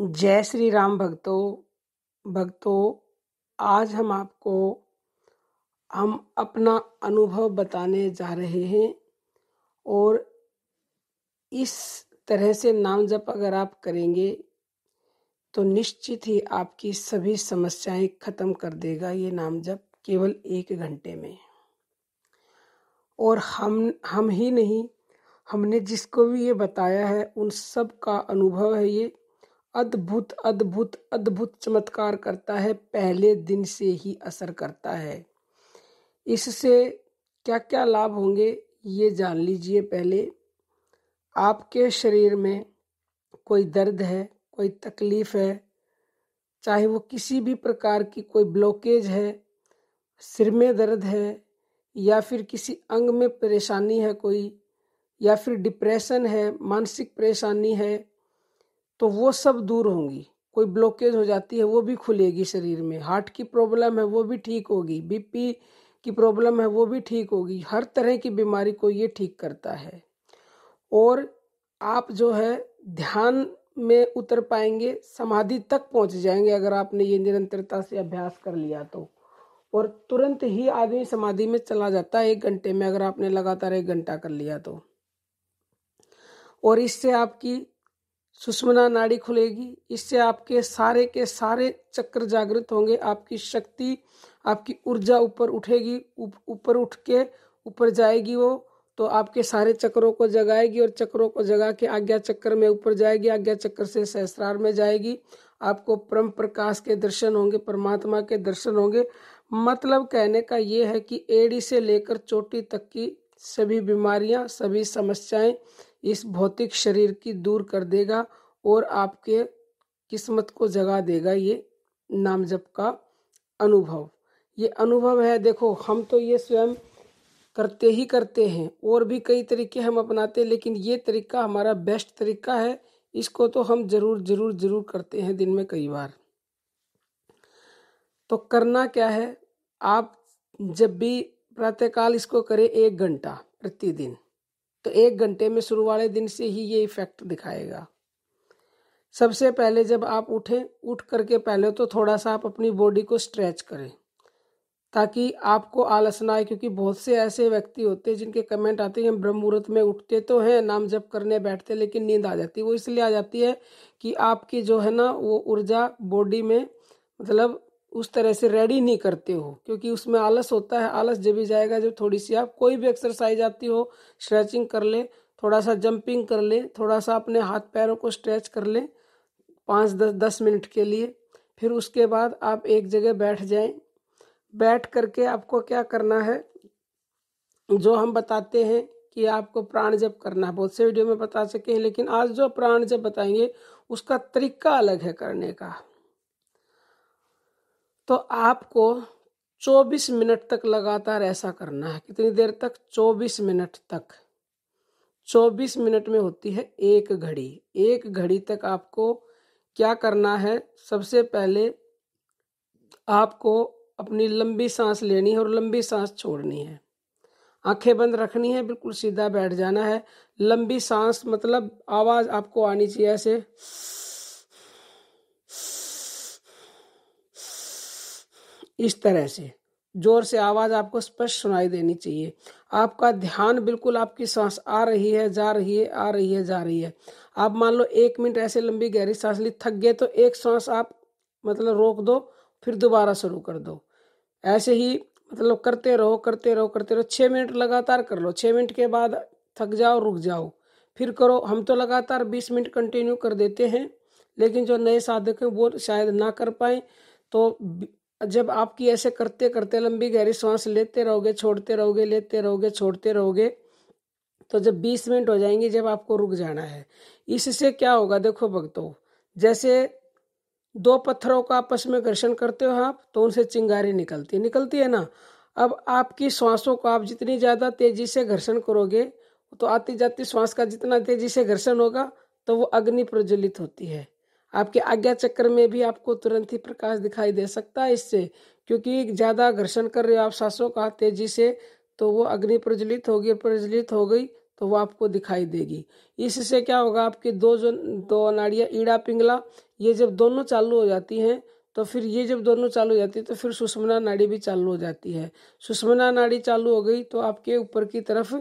जय श्री राम भक्तो भक्तों आज हम आपको हम अपना अनुभव बताने जा रहे हैं और इस तरह से नाम जप अगर आप करेंगे तो निश्चित ही आपकी सभी समस्याएं खत्म कर देगा ये नाम जप केवल एक घंटे में और हम हम ही नहीं हमने जिसको भी ये बताया है उन सब का अनुभव है ये अद्भुत अद्भुत अद्भुत चमत्कार करता है पहले दिन से ही असर करता है इससे क्या क्या लाभ होंगे ये जान लीजिए पहले आपके शरीर में कोई दर्द है कोई तकलीफ है चाहे वो किसी भी प्रकार की कोई ब्लॉकेज है सिर में दर्द है या फिर किसी अंग में परेशानी है कोई या फिर डिप्रेशन है मानसिक परेशानी है तो वो सब दूर होंगी कोई ब्लॉकेज हो जाती है वो भी खुलेगी शरीर में हार्ट की प्रॉब्लम है वो भी ठीक होगी बीपी की प्रॉब्लम है वो भी ठीक होगी हर तरह की बीमारी को ये ठीक करता है और आप जो है ध्यान में उतर पाएंगे समाधि तक पहुंच जाएंगे अगर आपने ये निरंतरता से अभ्यास कर लिया तो और तुरंत ही आदमी समाधि में चला जाता है एक घंटे में अगर आपने लगातार एक घंटा कर लिया तो और इससे आपकी सुषमना नाड़ी खुलेगी इससे आपके सारे के सारे चक्र जागृत होंगे आपकी शक्ति आपकी ऊर्जा ऊपर उठेगी ऊपर उप, उठ के ऊपर जाएगी वो तो आपके सारे चक्रों को जगाएगी और चक्रों को जगा के आज्ञा चक्र में ऊपर जाएगी आज्ञा चक्र से सहस्रार में जाएगी आपको परम प्रकाश के दर्शन होंगे परमात्मा के दर्शन होंगे मतलब कहने का ये है कि एड़ी से लेकर चोटी तक की सभी बीमारियां सभी समस्याएं इस भौतिक शरीर की दूर कर देगा और आपके किस्मत को जगा देगा ये नाम जप का अनुभव ये अनुभव है देखो हम तो ये स्वयं करते ही करते हैं और भी कई तरीके हम अपनाते हैं लेकिन ये तरीका हमारा बेस्ट तरीका है इसको तो हम जरूर जरूर जरूर करते हैं दिन में कई बार तो करना क्या है आप जब भी प्रातःकाल इसको करें एक घंटा प्रतिदिन तो एक घंटे में शुरू वाले दिन से ही ये इफेक्ट दिखाएगा सबसे पहले जब आप उठें उठ करके पहले तो थोड़ा सा आप अपनी बॉडी को स्ट्रेच करें ताकि आपको आलस ना आए क्योंकि बहुत से ऐसे व्यक्ति होते हैं जिनके कमेंट आते हैं ब्रह्म मुहूर्त में उठते तो हैं नाम जप करने बैठते लेकिन नींद आ जाती है वो इसलिए आ जाती है कि आपकी जो है ना वो ऊर्जा बॉडी में मतलब उस तरह से रेडी नहीं करते हो क्योंकि उसमें आलस होता है आलस जब भी जाएगा जब थोड़ी सी आप कोई भी एक्सरसाइज आती हो स्ट्रेचिंग कर लें थोड़ा सा जंपिंग कर लें थोड़ा सा अपने हाथ पैरों को स्ट्रेच कर लें पाँच दस दस मिनट के लिए फिर उसके बाद आप एक जगह बैठ जाएं बैठ करके आपको क्या करना है जो हम बताते हैं कि आपको प्राण जप करना है बहुत से वीडियो में बता सके हैं लेकिन आज जो प्राण जप बताएंगे उसका तरीका अलग है करने का तो आपको 24 मिनट तक लगातार ऐसा करना है कितनी देर तक 24 मिनट तक 24 मिनट में होती है एक घड़ी एक घड़ी तक आपको क्या करना है सबसे पहले आपको अपनी लंबी सांस लेनी है और लंबी सांस छोड़नी है आंखें बंद रखनी है बिल्कुल सीधा बैठ जाना है लंबी सांस मतलब आवाज़ आपको आनी चाहिए ऐसे इस तरह से जोर से आवाज आपको स्पष्ट सुनाई देनी चाहिए आपका ध्यान बिल्कुल आपकी सांस आ रही है जा रही है आ रही है जा रही है आप मान लो एक मिनट ऐसे लंबी गहरी सांस ली थक गए तो एक सांस आप मतलब रोक दो फिर दोबारा शुरू कर दो ऐसे ही मतलब करते रहो करते रहो करते रहो छः मिनट लगातार कर लो छः मिनट के बाद थक जाओ रुक जाओ फिर करो हम तो लगातार बीस मिनट कंटिन्यू कर देते हैं लेकिन जो नए साधक हैं वो शायद ना कर पाए तो जब आपकी ऐसे करते करते लंबी गहरी सांस लेते रहोगे छोड़ते रहोगे लेते रहोगे छोड़ते रहोगे तो जब बीस मिनट हो जाएंगे जब आपको रुक जाना है इससे क्या होगा देखो भक्तों जैसे दो पत्थरों का आपस में घर्षण करते हो आप तो उनसे चिंगारी निकलती है निकलती है ना अब आपकी श्वासों को आप जितनी ज़्यादा तेजी से घर्षण करोगे तो आती जाती श्वास का जितना तेजी से घर्षण होगा तो वो अग्नि प्रज्वलित होती है आपके आज्ञा चक्र में भी आपको तुरंत ही प्रकाश दिखाई दे सकता है इससे क्योंकि ज़्यादा घर्षण कर रहे हो आप सांसों का तेजी से तो वो अग्नि प्रज्वलित होगी प्रज्वलित हो गई तो वो आपको दिखाई देगी इससे क्या होगा आपके दो जो दो नाड़िया ईड़ा पिंगला ये जब दोनों चालू हो जाती हैं तो फिर ये जब दोनों चालू हो जाती है तो फिर सुषमना नाड़ी भी चालू हो जाती है सुषमना नाड़ी चालू हो गई तो आपके ऊपर की तरफ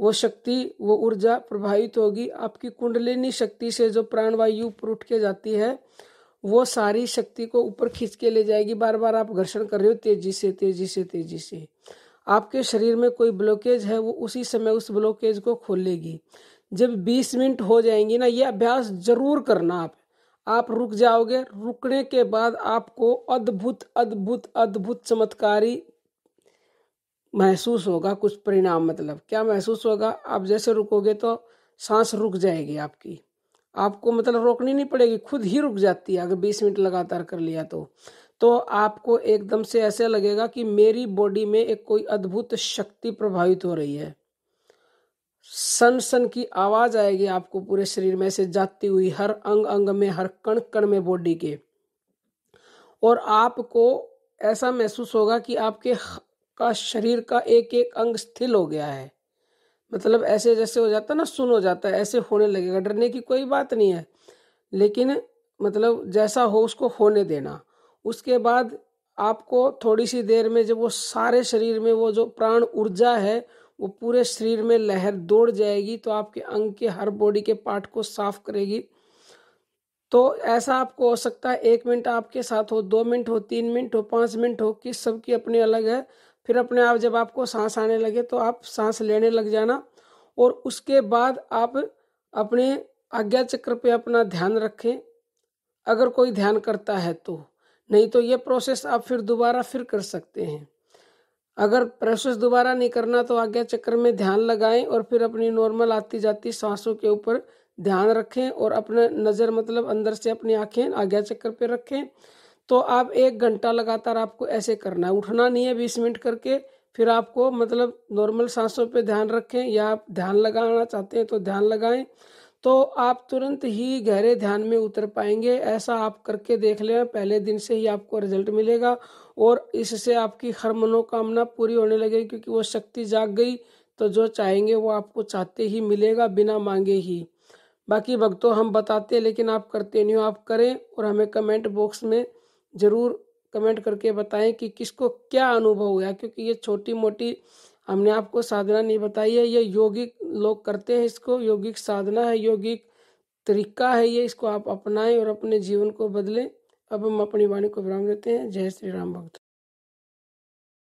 वो शक्ति वो ऊर्जा प्रभावित होगी आपकी कुंडलिनी शक्ति से जो प्राणवायु ऊपर उठ के जाती है वो सारी शक्ति को ऊपर खींच के ले जाएगी बार बार आप घर्षण कर रहे हो तेजी से तेजी से तेजी से आपके शरीर में कोई ब्लॉकेज है वो उसी समय उस ब्लॉकेज को खोलेगी जब 20 मिनट हो जाएंगी ना ये अभ्यास जरूर करना आप आप रुक जाओगे रुकने के बाद आपको अद्भुत अद्भुत अद्भुत चमत्कारी महसूस होगा कुछ परिणाम मतलब क्या महसूस होगा आप जैसे रुकोगे तो सांस रुक जाएगी आपकी आपको मतलब रोकनी नहीं पड़ेगी खुद ही रुक जाती है अगर 20 मिनट लगातार कर लिया तो तो आपको एकदम से ऐसे लगेगा कि मेरी बॉडी में एक कोई अद्भुत शक्ति प्रभावित हो रही है सन सन की आवाज आएगी आपको पूरे शरीर में से जाती हुई हर अंग अंग में हर कण कण में बॉडी के और आपको ऐसा महसूस होगा कि आपके का शरीर का एक एक अंग स्थिर हो गया है मतलब ऐसे जैसे हो जाता है ना सुन हो जाता है ऐसे होने लगेगा डरने की कोई बात नहीं है लेकिन मतलब जैसा हो उसको होने देना उसके बाद आपको थोड़ी सी देर में जब वो सारे शरीर में वो जो प्राण ऊर्जा है वो पूरे शरीर में लहर दौड़ जाएगी तो आपके अंग के हर बॉडी के पार्ट को साफ करेगी तो ऐसा आपको हो सकता है एक मिनट आपके साथ हो दो मिनट हो तीन मिनट हो पाँच मिनट हो कि सबकी अपनी अलग है फिर अपने आप जब आपको सांस आने लगे तो आप सांस लेने लग जाना और उसके बाद आप अपने आज्ञा चक्र पे अपना ध्यान रखें अगर कोई ध्यान करता है तो नहीं तो ये प्रोसेस आप फिर दोबारा फिर कर सकते हैं अगर प्रोसेस दोबारा नहीं करना तो आज्ञा चक्र में ध्यान लगाएं और फिर अपनी नॉर्मल आती जाती सांसों के ऊपर ध्यान रखें और अपना नज़र मतलब अंदर से अपनी आँखें आज्ञा चक्र पर रखें तो आप एक घंटा लगातार आपको ऐसे करना है उठना नहीं है बीस मिनट करके फिर आपको मतलब नॉर्मल सांसों पे ध्यान रखें या आप ध्यान लगाना चाहते हैं तो ध्यान लगाएं तो आप तुरंत ही गहरे ध्यान में उतर पाएंगे ऐसा आप करके देख लें पहले दिन से ही आपको रिजल्ट मिलेगा और इससे आपकी हर मनोकामना पूरी होने लगेगी क्योंकि वो शक्ति जाग गई तो जो चाहेंगे वो आपको चाहते ही मिलेगा बिना मांगे ही बाकी भक्तों हम बताते हैं लेकिन आप करते नहीं हो आप करें और हमें कमेंट बॉक्स में ज़रूर कमेंट करके बताएं कि किसको क्या अनुभव हुआ क्योंकि ये छोटी मोटी हमने आपको साधना नहीं बताई है ये योगिक लोग करते हैं इसको योगिक साधना है योगिक तरीका है ये इसको आप अपनाएं और अपने जीवन को बदलें अब हम अपनी वाणी को विराम देते हैं जय श्री राम भक्त